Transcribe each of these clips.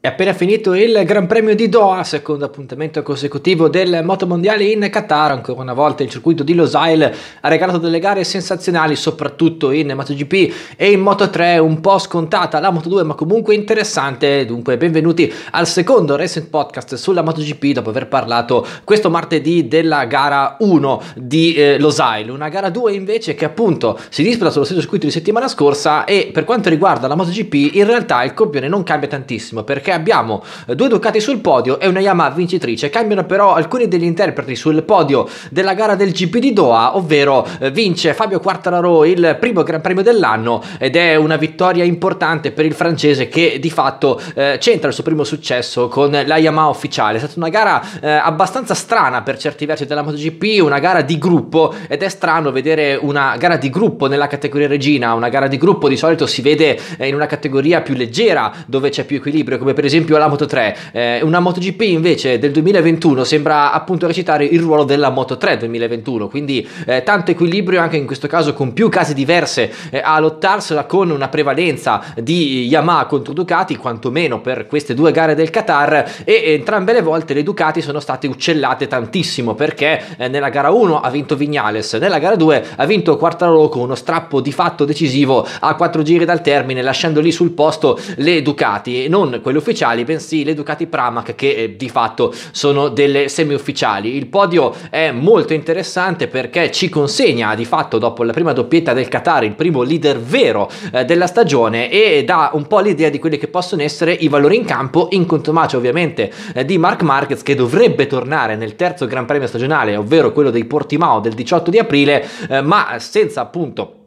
È appena finito il Gran Premio di Doha, secondo appuntamento consecutivo del Motomondiale in Qatar. Ancora una volta il circuito di Losail ha regalato delle gare sensazionali, soprattutto in MotoGP e in Moto3, un po' scontata la Moto2, ma comunque interessante. Dunque, benvenuti al secondo recent Podcast sulla MotoGP dopo aver parlato questo martedì della gara 1 di eh, Losail. Una gara 2 invece che appunto si disputa sullo stesso circuito di settimana scorsa e per quanto riguarda la MotoGP in realtà il copione non cambia tantissimo perché perché abbiamo due Ducati sul podio e una Yamaha vincitrice. Cambiano però alcuni degli interpreti sul podio della gara del GP di Doha, ovvero eh, vince Fabio Quartararo il primo Gran Premio dell'anno ed è una vittoria importante per il francese che di fatto eh, centra il suo primo successo con la Yamaha ufficiale. È stata una gara eh, abbastanza strana per certi versi della MotoGP, una gara di gruppo ed è strano vedere una gara di gruppo nella categoria regina, una gara di gruppo di solito si vede eh, in una categoria più leggera dove c'è più equilibrio come per esempio la Moto 3. Eh, una MotoGP invece del 2021 sembra appunto recitare il ruolo della Moto 3 2021, quindi eh, tanto equilibrio anche in questo caso con più case diverse eh, a lottarsela con una prevalenza di Yamaha contro Ducati, quantomeno per queste due gare del Qatar e entrambe le volte le Ducati sono state uccellate tantissimo perché eh, nella gara 1 ha vinto Vignales, nella gara 2 ha vinto Quartarolo con uno strappo di fatto decisivo a quattro giri dal termine, lasciando lì sul posto le Ducati e non quello ufficiali, bensì le Ducati Pramac che eh, di fatto sono delle semi-ufficiali. Il podio è molto interessante perché ci consegna di fatto dopo la prima doppietta del Qatar il primo leader vero eh, della stagione e dà un po' l'idea di quelli che possono essere i valori in campo in contumacia ovviamente eh, di Mark Marquez che dovrebbe tornare nel terzo Gran Premio stagionale, ovvero quello dei Portimao del 18 di aprile, eh, ma senza appunto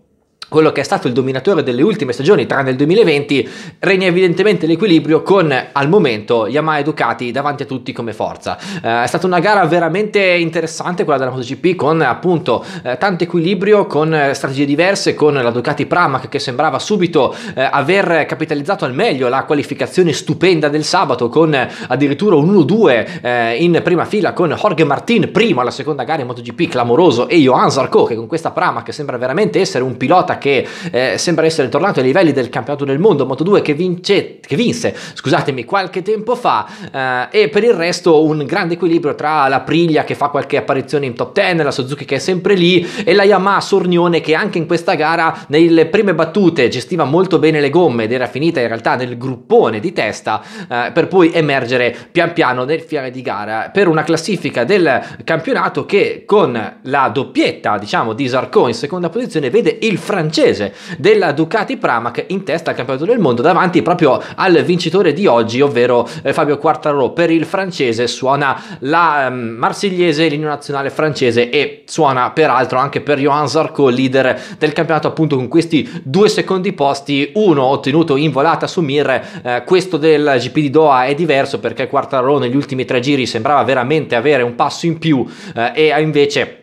quello che è stato il dominatore delle ultime stagioni, tranne il 2020, regna evidentemente l'equilibrio con al momento Yamaha e Ducati davanti a tutti come forza. Eh, è stata una gara veramente interessante quella della MotoGP con appunto eh, tanto equilibrio, con eh, strategie diverse, con la Ducati Pramac che sembrava subito eh, aver capitalizzato al meglio la qualificazione stupenda del sabato con eh, addirittura un 1-2 in prima fila con Jorge Martin primo alla seconda gara in MotoGP clamoroso e Johan Zarco che con questa Pramac sembra veramente essere un pilota che eh, sembra essere tornato ai livelli del campionato del mondo Moto2 che, vince, che vinse scusatemi, qualche tempo fa eh, e per il resto un grande equilibrio tra la Priglia che fa qualche apparizione in top 10, la Suzuki che è sempre lì e la Yamaha Sornione che anche in questa gara nelle prime battute gestiva molto bene le gomme ed era finita in realtà nel gruppone di testa eh, per poi emergere pian piano nel finale di gara per una classifica del campionato che con la doppietta diciamo di Zarco in seconda posizione vede il francese francese della Ducati Pramac in testa al campionato del mondo davanti proprio al vincitore di oggi, ovvero eh, Fabio Quartararo. Per il francese suona la ehm, marsigliese, l'inno nazionale francese e suona peraltro anche per Johan Zarco, leader del campionato appunto con questi due secondi posti, uno ottenuto in volata su Mir, eh, questo del GP di Doha è diverso perché Quartararo negli ultimi tre giri sembrava veramente avere un passo in più eh, e invece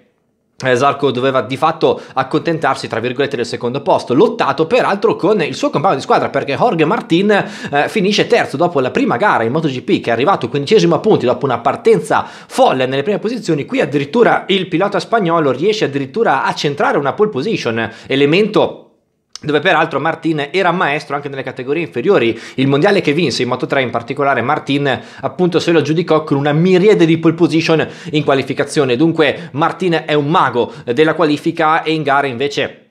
Zarco doveva di fatto accontentarsi tra virgolette del secondo posto, lottato peraltro con il suo compagno di squadra perché Jorge Martin eh, finisce terzo dopo la prima gara in MotoGP che è arrivato quindicesimo a punti dopo una partenza folle nelle prime posizioni, qui addirittura il pilota spagnolo riesce addirittura a centrare una pole position, elemento dove peraltro Martin era maestro anche nelle categorie inferiori. Il mondiale che vinse in Moto 3 in particolare Martin appunto se lo giudicò con una miriade di pole position in qualificazione. Dunque Martin è un mago della qualifica e in gara invece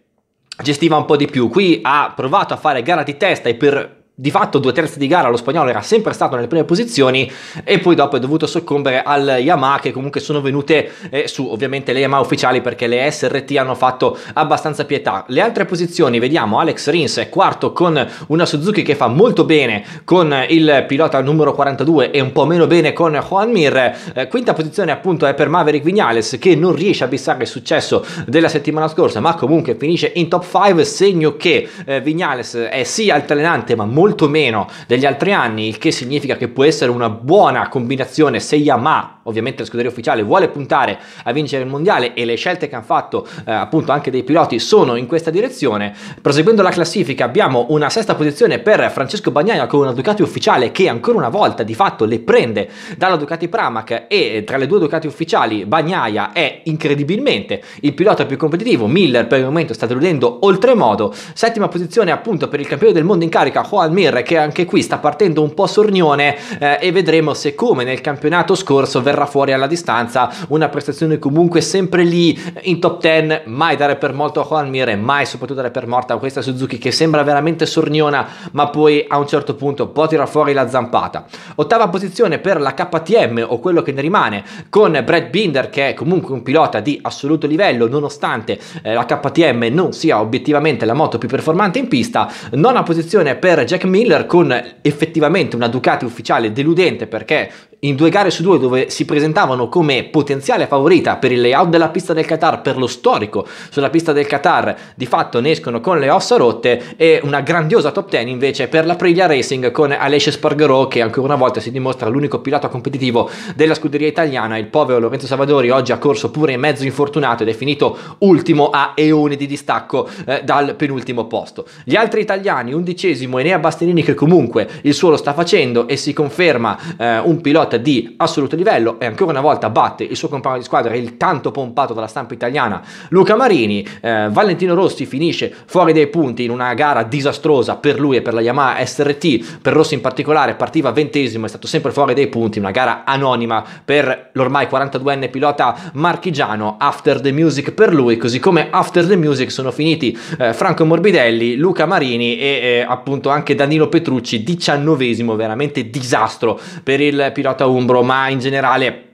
gestiva un po' di più. Qui ha provato a fare gara di testa e per di fatto due terzi di gara lo spagnolo era sempre stato nelle prime posizioni e poi dopo è dovuto soccombere al Yamaha che comunque sono venute eh, su ovviamente le Yamaha ufficiali perché le SRT hanno fatto abbastanza pietà. Le altre posizioni vediamo Alex Rins è quarto con una Suzuki che fa molto bene con il pilota numero 42 e un po' meno bene con Juan Mir. Eh, quinta posizione appunto è per Maverick Vignales che non riesce a bissare il successo della settimana scorsa ma comunque finisce in top 5 segno che eh, Vignales è sì altalenante ma molto molto meno degli altri anni, il che significa che può essere una buona combinazione se Yamaha, ovviamente la scuderia ufficiale, vuole puntare a vincere il mondiale e le scelte che hanno fatto eh, appunto anche dei piloti sono in questa direzione. Proseguendo la classifica abbiamo una sesta posizione per Francesco Bagnaia con una Ducati ufficiale che ancora una volta di fatto le prende dalla Ducati Pramac e tra le due Ducati ufficiali Bagnaia è incredibilmente il pilota più competitivo, Miller per il momento sta deludendo oltremodo, settima posizione appunto per il campione del mondo in carica Juan Mir che anche qui sta partendo un po' sornione eh, e vedremo se come nel campionato scorso verrà fuori alla distanza una prestazione comunque sempre lì eh, in top 10, mai dare per molto a Juan Mir e mai soprattutto dare per morta a questa Suzuki che sembra veramente sorniona ma poi a un certo punto può tirare fuori la zampata. Ottava posizione per la KTM o quello che ne rimane con Brad Binder che è comunque un pilota di assoluto livello nonostante eh, la KTM non sia obiettivamente la moto più performante in pista. Nona posizione per Jack Miller con effettivamente una Ducati ufficiale deludente perché in due gare su due dove si presentavano come potenziale favorita per il layout della pista del Qatar, per lo storico sulla pista del Qatar, di fatto ne escono con le ossa rotte e una grandiosa top 10 invece per la Priglia Racing con Alessio Spargarò che ancora una volta si dimostra l'unico pilota competitivo della scuderia italiana, il povero Lorenzo Savadori oggi ha corso pure in mezzo infortunato ed è finito ultimo a eoni di distacco eh, dal penultimo posto. Gli altri italiani, undicesimo Enea Bastianini che comunque il suo lo sta facendo e si conferma eh, un pilota pilota di assoluto livello e ancora una volta batte il suo compagno di squadra, il tanto pompato dalla stampa italiana, Luca Marini. Eh, Valentino Rossi finisce fuori dai punti in una gara disastrosa per lui e per la Yamaha SRT, per Rossi in particolare partiva ventesimo, è stato sempre fuori dai punti, una gara anonima per l'ormai 42enne pilota marchigiano, After the Music per lui, così come After the Music sono finiti eh, Franco Morbidelli, Luca Marini e eh, appunto anche Danilo Petrucci, diciannovesimo, veramente disastro per il pilota Quarta Umbro, ma in generale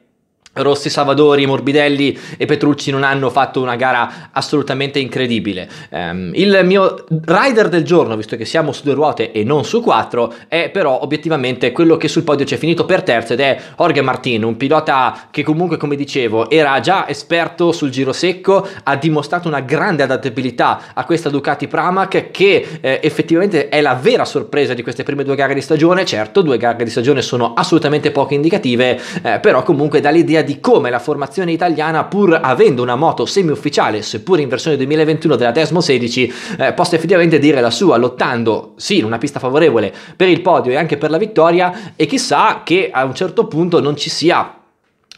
Rossi, Savadori, Morbidelli e Petrucci non hanno fatto una gara assolutamente incredibile. Um, il mio rider del giorno, visto che siamo su due ruote e non su quattro, è però obiettivamente quello che sul podio c'è finito per terzo ed è Jorge Martin, un pilota che comunque, come dicevo, era già esperto sul giro secco, ha dimostrato una grande adattabilità a questa Ducati Pramac che eh, effettivamente è la vera sorpresa di queste prime due gare di stagione. Certo, due gare di stagione sono assolutamente poco indicative, eh, però comunque dall'idea di come la formazione italiana, pur avendo una moto semi-ufficiale, seppur in versione 2021 della Desmo 16, eh, possa effettivamente dire la sua, lottando sì in una pista favorevole per il podio e anche per la vittoria, e chissà che a un certo punto non ci sia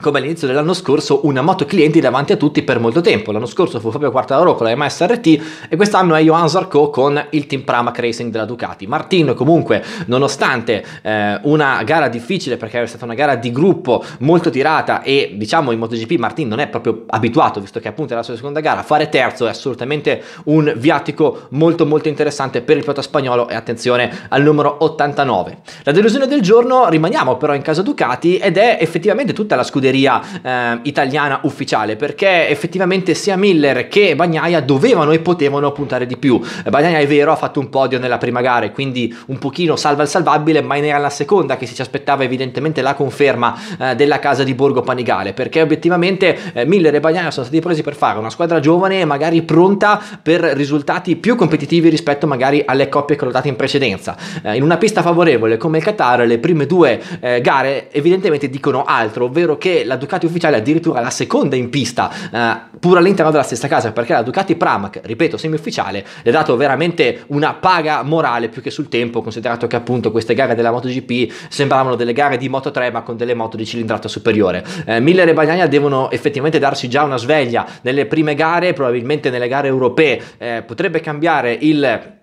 come all'inizio dell'anno scorso, una moto clienti davanti a tutti per molto tempo. L'anno scorso fu Fabio Quartararo con la MSRT e quest'anno è Johan Zarco con il Team Pramac Racing della Ducati. Martin comunque, nonostante eh, una gara difficile perché è stata una gara di gruppo molto tirata e diciamo in MotoGP Martin non è proprio abituato, visto che appunto è la sua seconda gara, fare terzo è assolutamente un viatico molto molto interessante per il pilota spagnolo e attenzione al numero 89. La delusione del giorno rimaniamo però in casa Ducati ed è effettivamente tutta la scuderia scuderia eh, italiana ufficiale perché effettivamente sia Miller che Bagnaia dovevano e potevano puntare di più. Bagnaia è vero ha fatto un podio nella prima gara e quindi un pochino salva il salvabile ma era la seconda che si ci aspettava evidentemente la conferma eh, della casa di Borgo Panigale perché obiettivamente eh, Miller e Bagnaia sono stati presi per fare una squadra giovane e magari pronta per risultati più competitivi rispetto magari alle coppie collodate in precedenza. Eh, in una pista favorevole come il Qatar le prime due eh, gare evidentemente dicono altro ovvero che la Ducati ufficiale addirittura la seconda in pista, eh, pur all'interno della stessa casa, perché la Ducati Pramac, ripeto, semi ufficiale le ha dato veramente una paga morale più che sul tempo, considerato che appunto queste gare della MotoGP sembravano delle gare di Moto3 ma con delle moto di cilindrata superiore. Eh, Miller e Bagnaia devono effettivamente darsi già una sveglia nelle prime gare, probabilmente nelle gare europee eh, potrebbe cambiare il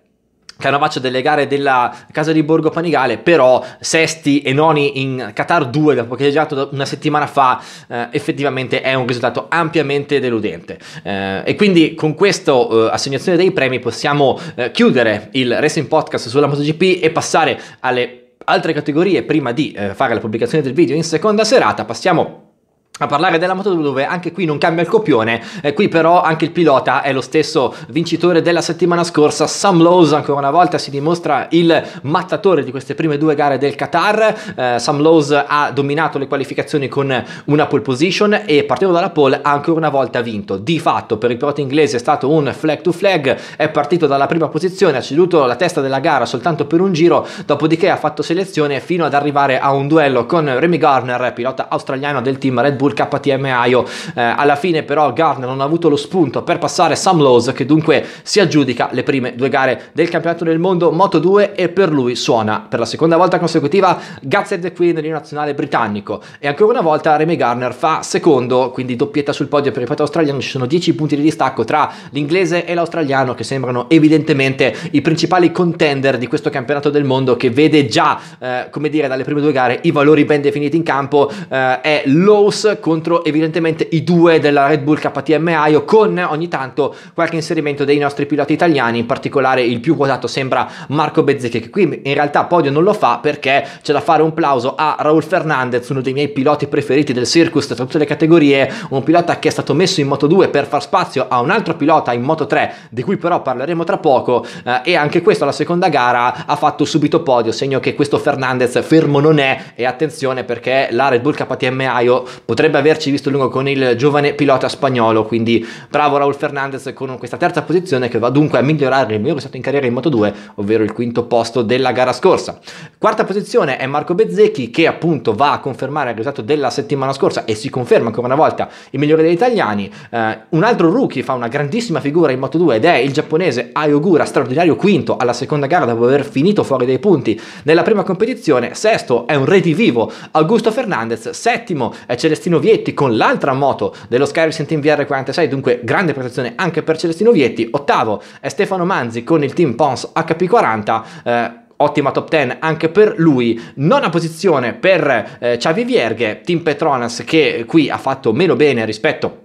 Cannavaccio delle gare della casa di Borgo Panigale, però sesti e noni in Qatar 2, dopo che è girato una settimana fa, eh, effettivamente è un risultato ampiamente deludente. Eh, e quindi con questa eh, assegnazione dei premi possiamo eh, chiudere il Racing Podcast sulla MotoGP e passare alle altre categorie prima di eh, fare la pubblicazione del video in seconda serata. Passiamo a parlare della Moto dove anche qui non cambia il copione, eh, qui però anche il pilota è lo stesso vincitore della settimana scorsa, Sam Lowe's ancora una volta si dimostra il mattatore di queste prime due gare del Qatar, eh, Sam Lowe's ha dominato le qualificazioni con una pole position e partendo dalla pole ha ancora una volta vinto, di fatto per il pilota inglese è stato un flag to flag, è partito dalla prima posizione, ha ceduto la testa della gara soltanto per un giro, dopodiché ha fatto selezione fino ad arrivare a un duello con Remy Garner, pilota australiano del team Red Bull Bull KTM Aio. Eh, alla fine però Garner non ha avuto lo spunto per passare Sam Lowe's che dunque si aggiudica le prime due gare del campionato del mondo Moto 2 e per lui suona per la seconda volta consecutiva Guts the Queen nel nazionale britannico e ancora una volta Remy Garner fa secondo, quindi doppietta sul podio per il patto australiano, ci sono 10 punti di distacco tra l'inglese e l'australiano che sembrano evidentemente i principali contender di questo campionato del mondo che vede già, eh, come dire, dalle prime due gare i valori ben definiti in campo, eh, è Lowe's contro evidentemente i due della Red Bull KTM Aio con ogni tanto qualche inserimento dei nostri piloti italiani, in particolare il più quotato sembra Marco Bezzecchi che qui in realtà podio non lo fa perché c'è da fare un plauso a Raul Fernandez, uno dei miei piloti preferiti del circus tra tutte le categorie, un pilota che è stato messo in Moto 2 per far spazio a un altro pilota in Moto 3 di cui però parleremo tra poco eh, e anche questo alla seconda gara ha fatto subito podio, segno che questo Fernandez fermo non è e attenzione perché la Red Bull KTM Aio potrebbe potrebbe averci visto lungo con il giovane pilota spagnolo, quindi bravo Raul Fernandez con questa terza posizione che va dunque a migliorare il mio risultato in carriera in Moto2, ovvero il quinto posto della gara scorsa. Quarta posizione è Marco Bezzecchi che appunto va a confermare il risultato della settimana scorsa e si conferma ancora una volta il migliore degli italiani. Eh, un altro rookie fa una grandissima figura in Moto2 ed è il giapponese Ayogura, straordinario quinto alla seconda gara dopo aver finito fuori dai punti nella prima competizione. Sesto è un redivivo Augusto Fernandez, settimo è Celestino Celestino Vietti con l'altra moto dello Skyrim Team VR46, dunque grande protezione anche per Celestino Vietti. Ottavo è Stefano Manzi con il Team Pons HP40. Eh, ottima top 10 anche per lui. Nona posizione per eh, Xavi Vierghe, Team Petronas che qui ha fatto meno bene rispetto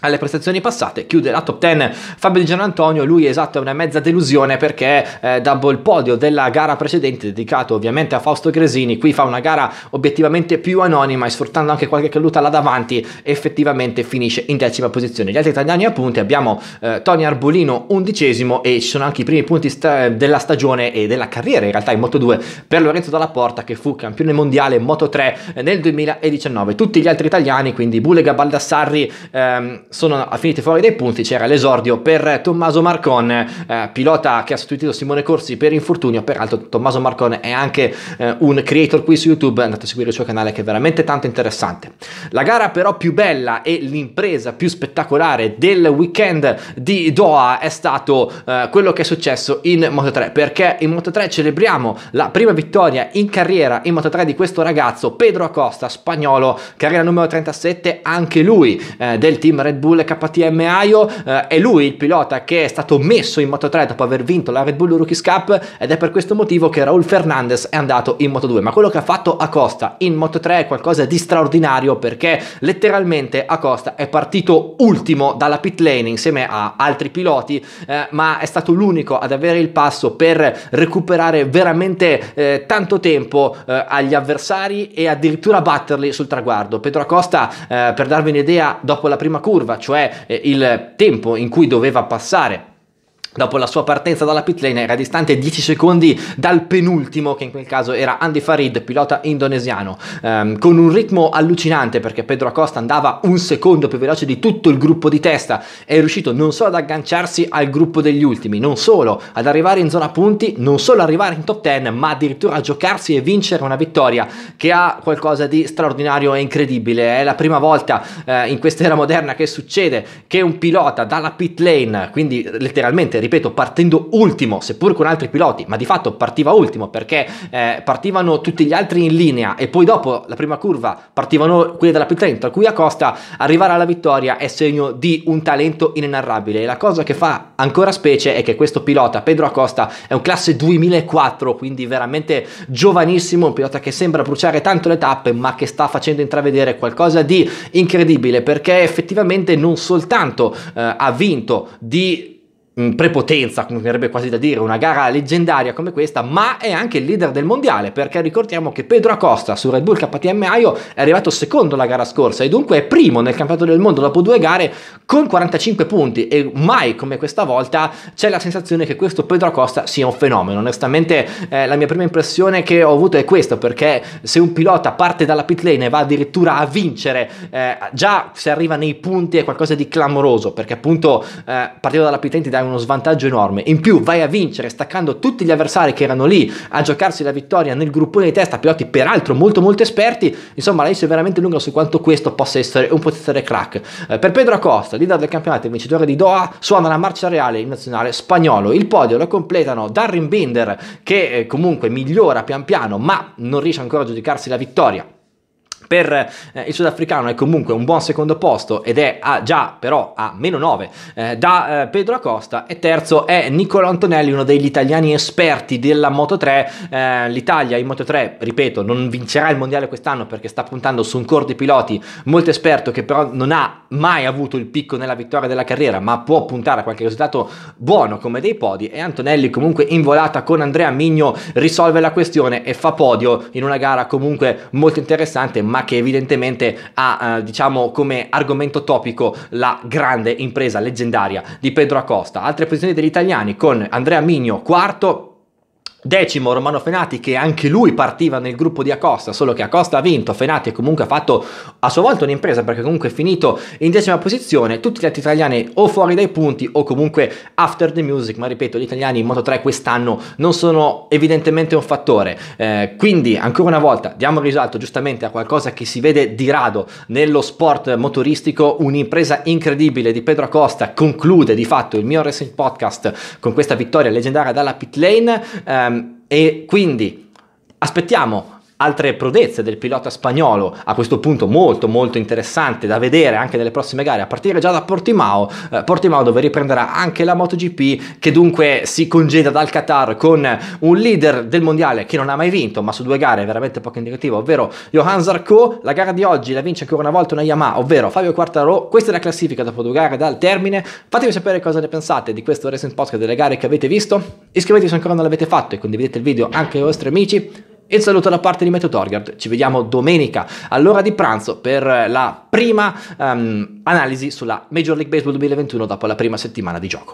alle prestazioni passate, chiude la top 10 Fabio Di Gianantonio, lui esatto è una mezza delusione perché eh, dopo il podio della gara precedente dedicato ovviamente a Fausto Gresini, qui fa una gara obiettivamente più anonima e sfruttando anche qualche caduta là davanti effettivamente finisce in decima posizione. Gli altri italiani a punti abbiamo eh, Tony Arbolino undicesimo e ci sono anche i primi punti sta- della stagione e della carriera in realtà in Moto 2 per Lorenzo Dalla Porta che fu campione mondiale Moto 3 eh, nel 2019. Tutti gli altri italiani quindi Bulega, Baldassarri, ehm, sono finiti fuori dai punti c'era l'esordio per Tommaso Marcon, eh, pilota che ha sostituito Simone Corsi per infortunio, peraltro Tommaso Marcon è anche eh, un creator qui su YouTube, andate a seguire il suo canale che è veramente tanto interessante. La gara però più bella e l'impresa più spettacolare del weekend di Doha è stato eh, quello che è successo in Moto3, perché in Moto3 celebriamo la prima vittoria in carriera in Moto3 di questo ragazzo, Pedro Acosta, spagnolo, carriera numero 37, anche lui eh, del team Red Bull KTM Aio, eh, è lui il pilota che è stato messo in Moto 3 dopo aver vinto la Red Bull Rookies Cup ed è per questo motivo che Raul Fernandez è andato in Moto 2, ma quello che ha fatto Acosta in Moto 3 è qualcosa di straordinario perché letteralmente Acosta è partito ultimo dalla pit lane insieme a altri piloti, eh, ma è stato l'unico ad avere il passo per recuperare veramente eh, tanto tempo eh, agli avversari e addirittura batterli sul traguardo. Pedro Acosta, eh, per darvi un'idea, dopo la prima curva cioè eh, il tempo in cui doveva passare dopo la sua partenza dalla pit lane era distante 10 secondi dal penultimo che in quel caso era Andy Farid pilota indonesiano ehm, con un ritmo allucinante perché Pedro Acosta andava un secondo più veloce di tutto il gruppo di testa è riuscito non solo ad agganciarsi al gruppo degli ultimi non solo ad arrivare in zona punti non solo arrivare in top 10 ma addirittura a giocarsi e vincere una vittoria che ha qualcosa di straordinario e incredibile è la prima volta eh, in questa era moderna che succede che un pilota dalla pit lane quindi letteralmente ripeto, partendo ultimo, seppur con altri piloti, ma di fatto partiva ultimo perché eh, partivano tutti gli altri in linea e poi dopo la prima curva partivano quelli della P30, tra cui Acosta, arrivare alla vittoria è segno di un talento inenarrabile. E la cosa che fa ancora specie è che questo pilota, Pedro Acosta, è un classe 2004, quindi veramente giovanissimo, un pilota che sembra bruciare tanto le tappe, ma che sta facendo intravedere qualcosa di incredibile perché effettivamente non soltanto eh, ha vinto di Mm, prepotenza, come verrebbe quasi da dire, una gara leggendaria come questa, ma è anche il leader del mondiale, perché ricordiamo che Pedro Acosta su Red Bull KTM Aio è arrivato secondo la gara scorsa e dunque è primo nel campionato del mondo dopo due gare con 45 punti e mai come questa volta c'è la sensazione che questo Pedro Acosta sia un fenomeno. Onestamente eh, la mia prima impressione che ho avuto è questa, perché se un pilota parte dalla pit lane e va addirittura a vincere, eh, già se arriva nei punti è qualcosa di clamoroso, perché appunto eh, partendo dalla pit lane ti dà un uno svantaggio enorme. In più vai a vincere staccando tutti gli avversari che erano lì a giocarsi la vittoria nel gruppone di testa, piloti peraltro molto molto esperti. Insomma, la lista è veramente lunga su quanto questo possa essere un potenziale crack. Eh, per Pedro Acosta, leader del campionato e vincitore di Doha, suona la marcia reale in nazionale spagnolo. Il podio lo completano Darren Binder che eh, comunque migliora pian piano, ma non riesce ancora a giudicarsi la vittoria per eh, il sudafricano è comunque un buon secondo posto ed è a, ah, già però a meno 9 eh, da eh, Pedro Acosta e terzo è Niccolo Antonelli, uno degli italiani esperti della Moto 3. Eh, L'Italia in Moto 3, ripeto, non vincerà il mondiale quest'anno perché sta puntando su un corpo di piloti molto esperto che però non ha mai avuto il picco nella vittoria della carriera, ma può puntare a qualche risultato buono come dei podi e Antonelli comunque in volata con Andrea Migno risolve la questione e fa podio in una gara comunque molto interessante, ma che evidentemente ha eh, diciamo come argomento topico la grande impresa leggendaria di Pedro Acosta. Altre posizioni degli italiani con Andrea Migno quarto, Decimo Romano Fenati che anche lui partiva nel gruppo di Acosta, solo che Acosta ha vinto, Fenati comunque ha fatto a sua volta un'impresa perché comunque è finito in decima posizione, tutti gli altri italiani o fuori dai punti o comunque after the music, ma ripeto gli italiani in Moto 3 quest'anno non sono evidentemente un fattore, eh, quindi ancora una volta diamo risalto giustamente a qualcosa che si vede di rado nello sport motoristico, un'impresa incredibile di Pedro Acosta conclude di fatto il mio Racing Podcast con questa vittoria leggendaria dalla pit lane. Eh, e quindi aspettiamo altre prodezze del pilota spagnolo, a questo punto molto molto interessante da vedere anche nelle prossime gare, a partire già da Portimao, eh, Portimao dove riprenderà anche la MotoGP che dunque si congeda dal Qatar con un leader del mondiale che non ha mai vinto, ma su due gare è veramente poco indicativo, ovvero Johan Zarco, la gara di oggi la vince ancora una volta una Yamaha, ovvero Fabio Quartararo, questa è la classifica dopo due gare dal termine, fatemi sapere cosa ne pensate di questo recent Podcast delle gare che avete visto, iscrivetevi se ancora non l'avete fatto e condividete il video anche ai vostri amici, il saluto da parte di Matteo Torgard, ci vediamo domenica all'ora di pranzo per la prima um, analisi sulla Major League Baseball 2021 dopo la prima settimana di gioco.